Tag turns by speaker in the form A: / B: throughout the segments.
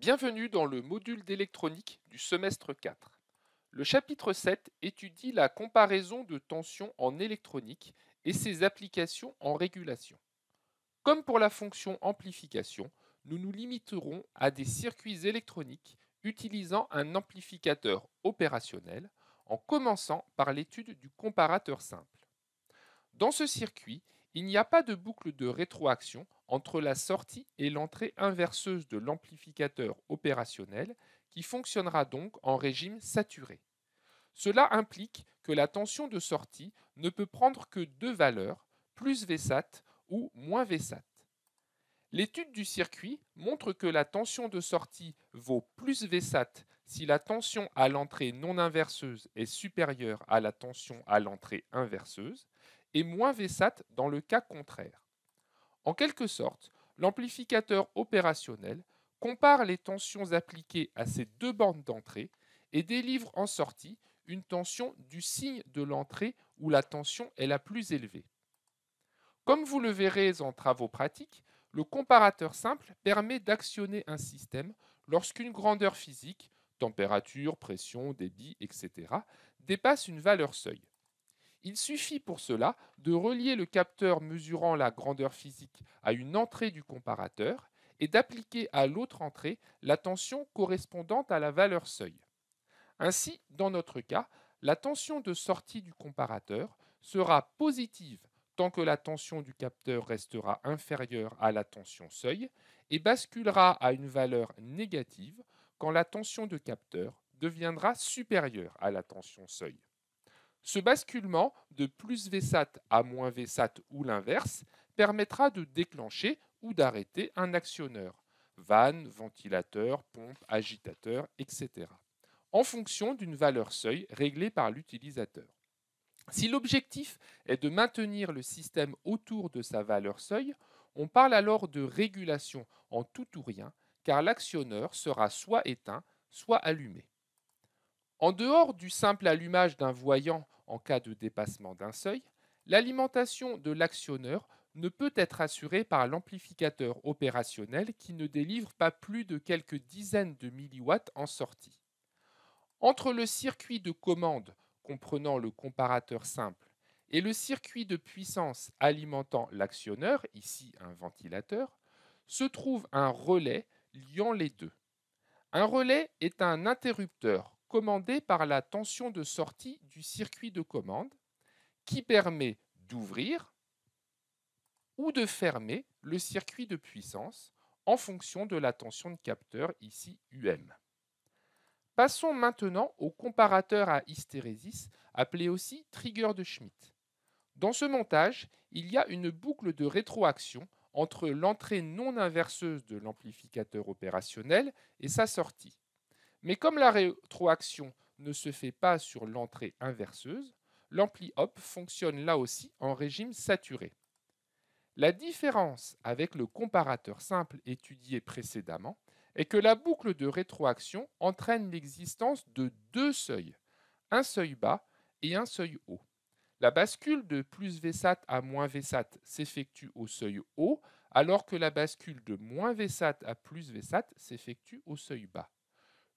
A: Bienvenue dans le module d'électronique du semestre 4. Le chapitre 7 étudie la comparaison de tensions en électronique et ses applications en régulation. Comme pour la fonction amplification, nous nous limiterons à des circuits électroniques utilisant un amplificateur opérationnel en commençant par l'étude du comparateur simple. Dans ce circuit, il n'y a pas de boucle de rétroaction entre la sortie et l'entrée inverseuse de l'amplificateur opérationnel qui fonctionnera donc en régime saturé. Cela implique que la tension de sortie ne peut prendre que deux valeurs, plus VSAT ou moins VSAT. L'étude du circuit montre que la tension de sortie vaut plus VSAT si la tension à l'entrée non inverseuse est supérieure à la tension à l'entrée inverseuse et moins VSAT dans le cas contraire. En quelque sorte, l'amplificateur opérationnel compare les tensions appliquées à ces deux bandes d'entrée et délivre en sortie une tension du signe de l'entrée où la tension est la plus élevée. Comme vous le verrez en travaux pratiques, le comparateur simple permet d'actionner un système lorsqu'une grandeur physique, température, pression, débit, etc., dépasse une valeur seuil. Il suffit pour cela de relier le capteur mesurant la grandeur physique à une entrée du comparateur et d'appliquer à l'autre entrée la tension correspondante à la valeur seuil. Ainsi, dans notre cas, la tension de sortie du comparateur sera positive tant que la tension du capteur restera inférieure à la tension seuil et basculera à une valeur négative quand la tension de capteur deviendra supérieure à la tension seuil. Ce basculement de plus VSAT à moins VSAT ou l'inverse permettra de déclencher ou d'arrêter un actionneur, vanne, ventilateur, pompe, agitateur, etc., en fonction d'une valeur seuil réglée par l'utilisateur. Si l'objectif est de maintenir le système autour de sa valeur seuil, on parle alors de régulation en tout ou rien, car l'actionneur sera soit éteint, soit allumé. En dehors du simple allumage d'un voyant en cas de dépassement d'un seuil, l'alimentation de l'actionneur ne peut être assurée par l'amplificateur opérationnel qui ne délivre pas plus de quelques dizaines de milliwatts en sortie. Entre le circuit de commande comprenant le comparateur simple et le circuit de puissance alimentant l'actionneur, ici un ventilateur, se trouve un relais liant les deux. Un relais est un interrupteur commandé par la tension de sortie du circuit de commande qui permet d'ouvrir ou de fermer le circuit de puissance en fonction de la tension de capteur, ici UM. Passons maintenant au comparateur à hystérésis, appelé aussi trigger de Schmitt. Dans ce montage, il y a une boucle de rétroaction entre l'entrée non inverseuse de l'amplificateur opérationnel et sa sortie. Mais comme la rétroaction ne se fait pas sur l'entrée inverseuse, l'ampli hop fonctionne là aussi en régime saturé. La différence avec le comparateur simple étudié précédemment est que la boucle de rétroaction entraîne l'existence de deux seuils, un seuil bas et un seuil haut. La bascule de plus VSAT à moins VSAT s'effectue au seuil haut, alors que la bascule de moins VSAT à plus VSAT s'effectue au seuil bas.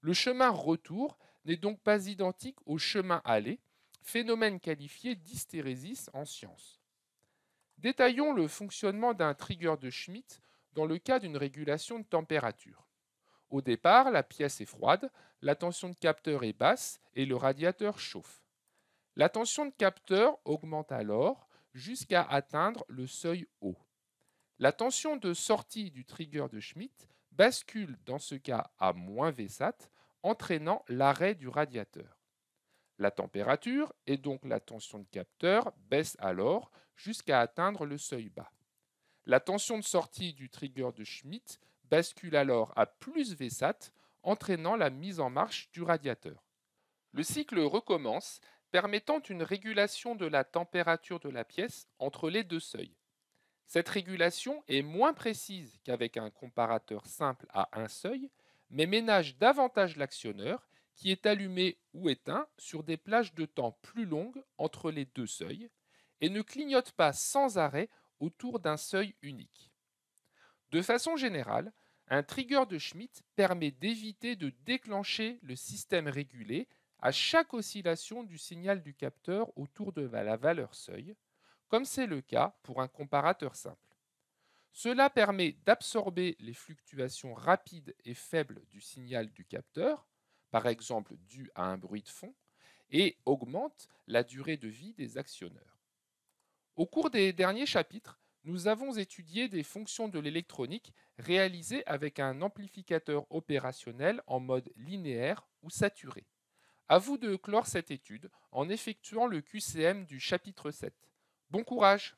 A: Le chemin retour n'est donc pas identique au chemin aller, phénomène qualifié d'hystérésis en science. Détaillons le fonctionnement d'un trigger de Schmitt dans le cas d'une régulation de température. Au départ, la pièce est froide, la tension de capteur est basse et le radiateur chauffe. La tension de capteur augmente alors jusqu'à atteindre le seuil haut. La tension de sortie du trigger de Schmitt bascule dans ce cas à moins Vsat entraînant l'arrêt du radiateur. La température et donc la tension de capteur baissent alors jusqu'à atteindre le seuil bas. La tension de sortie du trigger de Schmitt bascule alors à plus VSAT, entraînant la mise en marche du radiateur. Le cycle recommence, permettant une régulation de la température de la pièce entre les deux seuils. Cette régulation est moins précise qu'avec un comparateur simple à un seuil, mais ménage davantage l'actionneur qui est allumé ou éteint sur des plages de temps plus longues entre les deux seuils et ne clignote pas sans arrêt autour d'un seuil unique. De façon générale, un trigger de Schmitt permet d'éviter de déclencher le système régulé à chaque oscillation du signal du capteur autour de la valeur seuil, comme c'est le cas pour un comparateur simple. Cela permet d'absorber les fluctuations rapides et faibles du signal du capteur, par exemple dû à un bruit de fond, et augmente la durée de vie des actionneurs. Au cours des derniers chapitres, nous avons étudié des fonctions de l'électronique réalisées avec un amplificateur opérationnel en mode linéaire ou saturé. À vous de clore cette étude en effectuant le QCM du chapitre 7. Bon courage